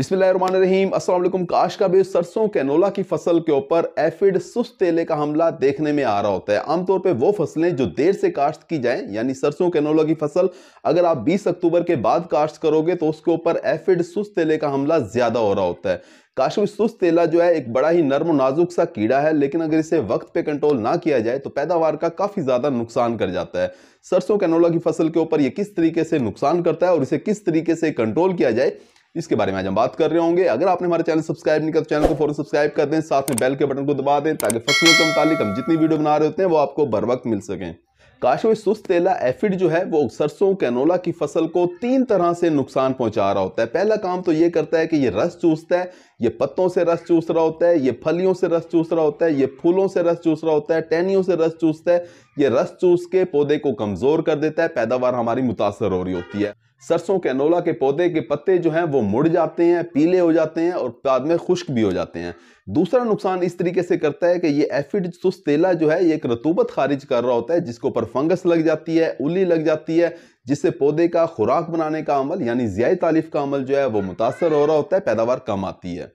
बिस्मिल्लाम असलम काश का भी सरसों कैनोला की फसल के ऊपर एफिड सुस्त तेले का हमला देखने में आ रहा होता है आमतौर पे वो फसलें जो देर से काश्त की जाएं यानी सरसों कैनोला की फसल अगर आप 20 अक्टूबर के बाद काश्त करोगे तो उसके ऊपर एफिड सुस्त तेले का हमला ज़्यादा हो रहा होता है काशवी सुस्त तेला जो है एक बड़ा ही नर्म नाजुक सा कीड़ा है लेकिन अगर इसे वक्त पे कंट्रोल ना किया जाए तो पैदावार का काफ़ी ज़्यादा नुकसान कर जाता है सरसों कैनोला की फसल के ऊपर ये किस तरीके से नुकसान करता है और इसे किस तरीके से कंट्रोल किया जाए इसके बारे में आज हम बात कर रहे होंगे अगर आपने हमारे चैनल सब्सक्राइब नहीं किया तो चैनल को फॉरन सब्सक्राइब कर दें साथ में बेल के बटन को दबा दें ताकि फसलों के मुताबिक हम जितनी वीडियो बना रहे होते हैं वो आपको बर वक्त मिल सकें काश में सुस्तेला एफिड जो है वो सरसों कैनोला की फसल को तीन तरह से नुकसान पहुंचा रहा होता है पहला काम तो ये करता है कि ये रस चूसता है ये पत्तों से रस चूस रहा होता है ये फलियों से रस चूस रहा होता है ये फूलों से रस चूस रहा होता है टहनियों से रस चूसता है ये रस चूस के पौधे को कमज़ोर कर देता है पैदावार हमारी मुतासर हो रही होती है सरसों कैनोला के पौधे के पत्ते जो हैं वो मुड़ जाते हैं पीले हो जाते हैं और बाद में खुश्क भी हो जाते हैं दूसरा नुकसान इस तरीके से करता है कि ये एफिड सुस्तेला जो है ये एक रतूबत खारिज कर रहा होता है जिसके ऊपर फंगस लग जाती है उली लग जाती है जिससे पौधे का खुराक बनाने का अमल यानी ज़ियाई तालीफ का अमल जो है वो मुतासर हो रहा होता है पैदावार कम आती है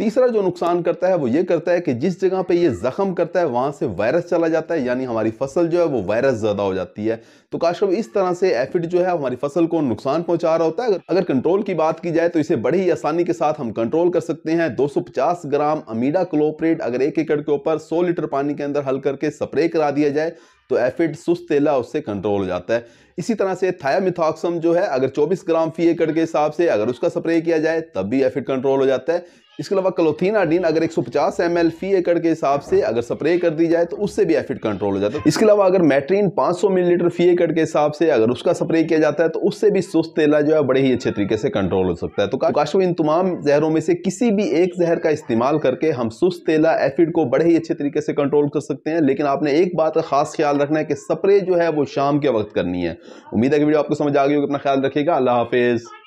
तीसरा जो नुकसान करता है वो ये करता है कि जिस जगह पे ये जख्म करता है वहां से वायरस चला जाता है यानी हमारी फसल जो है वो वायरस ज़्यादा हो जाती है तो काशब इस तरह से एफिड जो है हमारी फसल को नुकसान पहुंचा रहा होता है अगर कंट्रोल की बात की जाए तो इसे बड़ी ही आसानी के साथ हम कंट्रोल कर सकते हैं दो ग्राम अमीडा क्लोप्रेट अगर एक एकड़ के ऊपर सौ लीटर पानी के अंदर हल करके स्प्रे करा दिया जाए तो एफिड सुस्तेला उससे कंट्रोल हो जाता है इसी तरह से थायामिथॉक्सम जो है अगर 24 ग्राम फी एकड़ के हिसाब से अगर उसका स्प्रे किया जाए तब भी एफिड कंट्रोल हो जाता है इसके अलावा क्लोथीन आडीन अगर 150 एल फी एकड़ के हिसाब से अगर स्प्रे कर दी जाए तो उससे भी एफिड कंट्रोल हो जाता है इसके अलावा अगर मेट्रीन 500 मिलीलीटर फी एकड़ के हिसाब से अगर उसका स्प्रे किया जाता है तो उससे भी सुस्त तेला जो है बड़े ही अच्छे तरीके से कंट्रोल हो सकता है तो काशो इन तमाम जहरों में से किसी भी एक जहर का इस्तेमाल करके हम सुस्त तेला एफिड को बड़े ही अच्छे तरीके से कंट्रोल कर सकते हैं लेकिन आपने एक बात का खास ख्याल रखना है कि स्प्रे जो है वो शाम के वक्त करनी है उम्मीद है कि वीडियो आपको समझ आ गई होगी अपना ख्याल रखिएगा अल्लाह हाफिज़